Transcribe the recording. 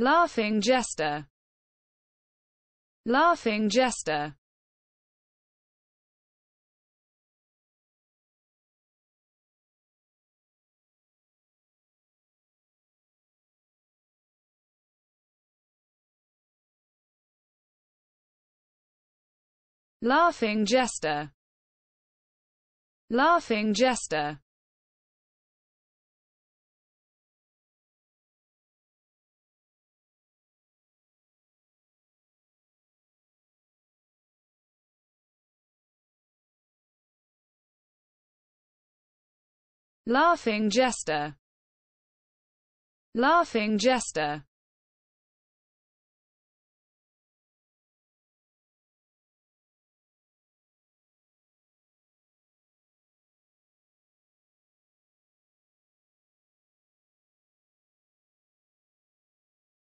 Laughing Jester Laughing Jester Laughing Jester Laughing Jester Laughing Jester Laughing Jester